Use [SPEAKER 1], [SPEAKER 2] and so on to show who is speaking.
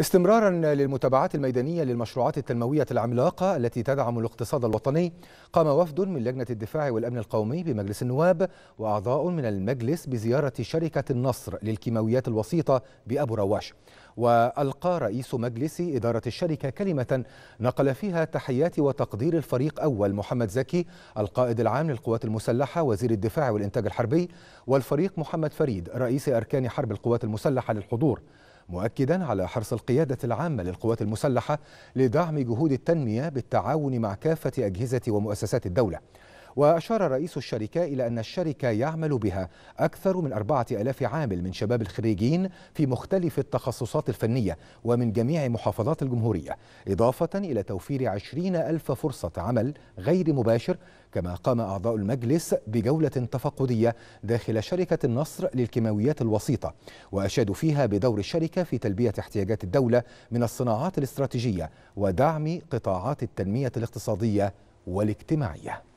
[SPEAKER 1] استمرارا للمتابعات الميدانية للمشروعات التنموية العملاقة التي تدعم الاقتصاد الوطني قام وفد من لجنة الدفاع والأمن القومي بمجلس النواب وأعضاء من المجلس بزيارة شركة النصر للكيماويات الوسيطة بأبو رواش وألقى رئيس مجلس إدارة الشركة كلمة نقل فيها تحيات وتقدير الفريق أول محمد زكي القائد العام للقوات المسلحة وزير الدفاع والإنتاج الحربي والفريق محمد فريد رئيس أركان حرب القوات المسلحة للحضور مؤكدا على حرص القيادة العامة للقوات المسلحة لدعم جهود التنمية بالتعاون مع كافة أجهزة ومؤسسات الدولة وأشار رئيس الشركة إلى أن الشركة يعمل بها أكثر من أربعة ألاف عامل من شباب الخريجين في مختلف التخصصات الفنية ومن جميع محافظات الجمهورية إضافة إلى توفير عشرين ألف فرصة عمل غير مباشر كما قام أعضاء المجلس بجولة تفقدية داخل شركة النصر للكيماويات الوسيطة وأشادوا فيها بدور الشركة في تلبية احتياجات الدولة من الصناعات الاستراتيجية ودعم قطاعات التنمية الاقتصادية والاجتماعية